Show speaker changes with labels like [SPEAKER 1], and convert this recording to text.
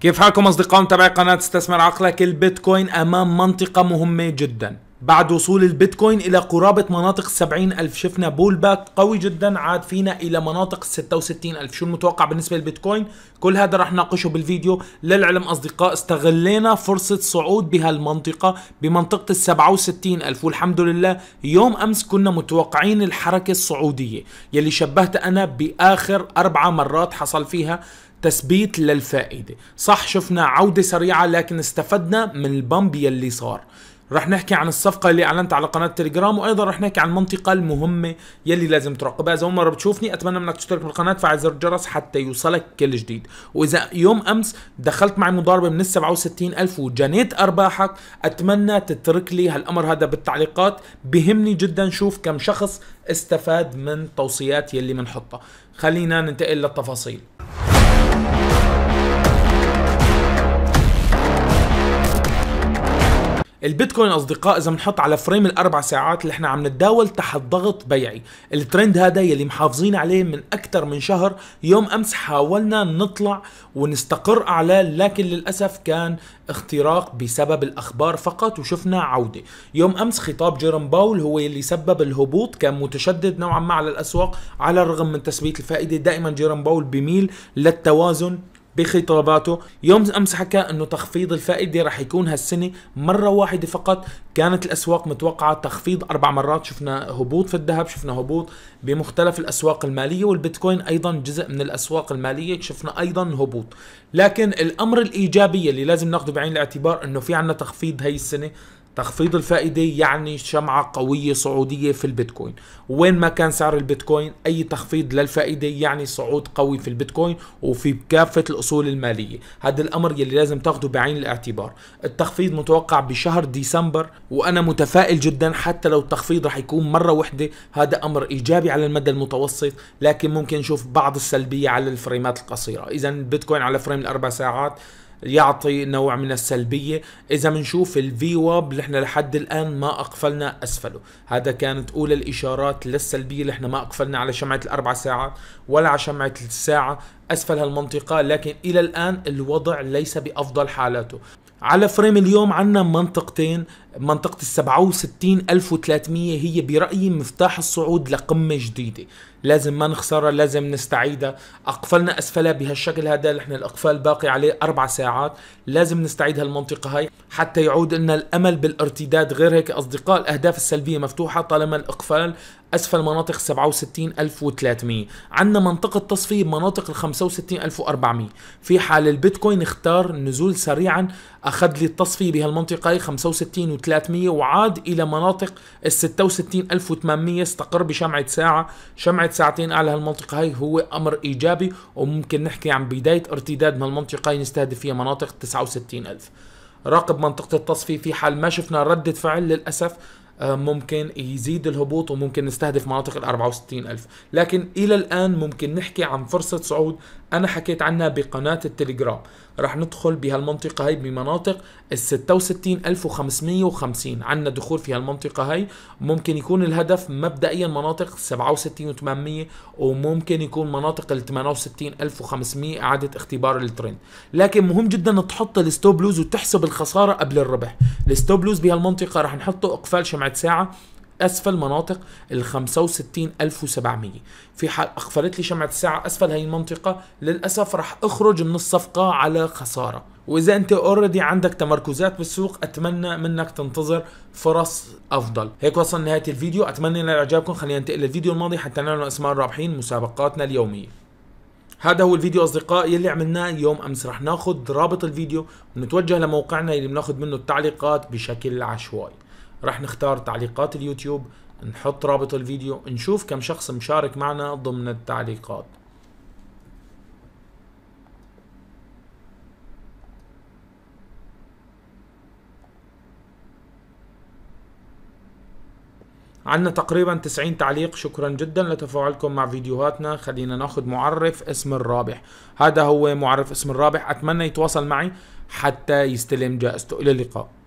[SPEAKER 1] كيف حالكم اصدقائي متابعي قناه استثمر عقلك البيتكوين امام منطقه مهمه جدا بعد وصول البيتكوين إلى قرابة مناطق 70 ألف شفنا بول باك قوي جدا عاد فينا إلى مناطق 66 ألف شو المتوقع بالنسبة للبيتكوين كل هذا راح ناقشه بالفيديو للعلم أصدقاء استغلينا فرصة صعود بهالمنطقة بمنطقة ال 67 ألف والحمد لله يوم أمس كنا متوقعين الحركة الصعودية يلي شبهت أنا بآخر أربع مرات حصل فيها تثبيت للفائدة صح شفنا عودة سريعة لكن استفدنا من البمب يلي صار رح نحكي عن الصفقة اللي أعلنت على قناة تليجرام وأيضا رح نحكي عن المنطقة المهمة يلي لازم تراقبها إذا أول مرة بتشوفني أتمنى منك تشترك بالقناة وفعل زر الجرس حتى يوصلك كل جديد وإذا يوم أمس دخلت معي مضاربة من ال 67 ألف وجنيت أرباحك أتمنى تترك لي هالأمر هذا بالتعليقات بهمني جدا شوف كم شخص استفاد من توصيات يلي بنحطها خلينا ننتقل للتفاصيل البيتكوين اصدقاء اذا بنحط على فريم الاربع ساعات اللي احنا عم نتداول تحت ضغط بيعي الترند هذا يلي محافظين عليه من اكثر من شهر يوم امس حاولنا نطلع ونستقر اعلى لكن للاسف كان اختراق بسبب الاخبار فقط وشفنا عوده يوم امس خطاب جيرم باول هو اللي سبب الهبوط كان متشدد نوعا ما على الاسواق على الرغم من تثبيت الفائده دائما جيرم باول بميل للتوازن بخطاباته يوم امس حكى انه تخفيض الفائده راح يكون هالسنه مره واحده فقط كانت الاسواق متوقعه تخفيض اربع مرات شفنا هبوط في الذهب شفنا هبوط بمختلف الاسواق الماليه والبيتكوين ايضا جزء من الاسواق الماليه شفنا ايضا هبوط لكن الامر الايجابي اللي لازم ناخذه بعين الاعتبار انه في عنا تخفيض هي السنه تخفيض الفائدة يعني شمعة قوية صعودية في البيتكوين وين ما كان سعر البيتكوين أي تخفيض للفائدة يعني صعود قوي في البيتكوين وفي كافة الأصول المالية هذا الأمر يلي لازم تاخده بعين الاعتبار التخفيض متوقع بشهر ديسمبر وأنا متفائل جدا حتى لو التخفيض رح يكون مرة واحدة هذا أمر إيجابي على المدى المتوسط لكن ممكن نشوف بعض السلبية على الفريمات القصيرة إذا البيتكوين على فريم الأربع ساعات يعطي نوع من السلبية إذا بنشوف الفي واب اللي احنا لحد الآن ما أقفلنا أسفله هذا كانت أولى الإشارات للسلبية اللي احنا ما أقفلنا على شمعة الأربع ساعات ولا على شمعة الساعة أسفل هالمنطقة لكن إلى الآن الوضع ليس بأفضل حالاته على فريم اليوم عنا منطقتين منطقة ال 67300 هي برأيي مفتاح الصعود لقمة جديدة لازم ما نخسرها لازم نستعيدها اقفلنا اسفلها بهالشكل هذا نحن الاقفال باقي عليه اربع ساعات لازم نستعيد هالمنطقه هاي حتى يعود لنا الامل بالارتداد غير هيك اصدقاء الاهداف السلبيه مفتوحه طالما الاقفال اسفل مناطق 67300 عندنا منطقه تصفيه مناطق ال 65400 في حال البيتكوين اختار نزول سريعا اخذ لي التصفيه بهالمنطقه هي 65300 وعاد الى مناطق ال 66800 استقر بشمعه ساعه شمعه بعد ساعتين على هالمنطقه هاي هو امر ايجابي وممكن نحكي عن بدايه ارتداد من المنطقه هي نستهدف فيها مناطق 69 الف راقب منطقة التصفية في حال ما شفنا ردة فعل للأسف آه، ممكن يزيد الهبوط وممكن نستهدف مناطق ال 64 ألف لكن إلى الآن ممكن نحكي عن فرصة صعود أنا حكيت عنها بقناة التليجرام رح ندخل بهالمنطقة هاي بمناطق ال 66550 عندنا دخول في هالمنطقة هاي ممكن يكون الهدف مبدئيا مناطق 67800 وممكن يكون مناطق ال 68500 إعادة اختبار الترند لكن مهم جدا تحط الستوب لوز وتحسب الخسارة قبل الربح الستوب لوز بهالمنطقه رح نحطه اقفال شمعه ساعه اسفل مناطق ال 65700 في حال اقفلت لي شمعه الساعه اسفل هاي المنطقه للاسف رح اخرج من الصفقه على خساره واذا انت اوريدي عندك تمركزات بالسوق اتمنى منك تنتظر فرص افضل هيك وصلنا نهايه الفيديو اتمنى ان اعجابكم خلينا ننتقل للفيديو الماضي حتى نعلن اسماء الرابحين مسابقاتنا اليوميه هذا هو الفيديو اصدقائي اللي عملناه يوم امس رح ناخذ رابط الفيديو ونتوجه لموقعنا اللي بناخذ منه التعليقات بشكل عشوائي رح نختار تعليقات اليوتيوب نحط رابط الفيديو نشوف كم شخص مشارك معنا ضمن التعليقات عندنا تقريبا 90 تعليق شكرا جدا لتفاعلكم مع فيديوهاتنا خلينا ناخذ معرف اسم الرابح هذا هو معرف اسم الرابح اتمنى يتواصل معي حتى يستلم جائزته الى اللقاء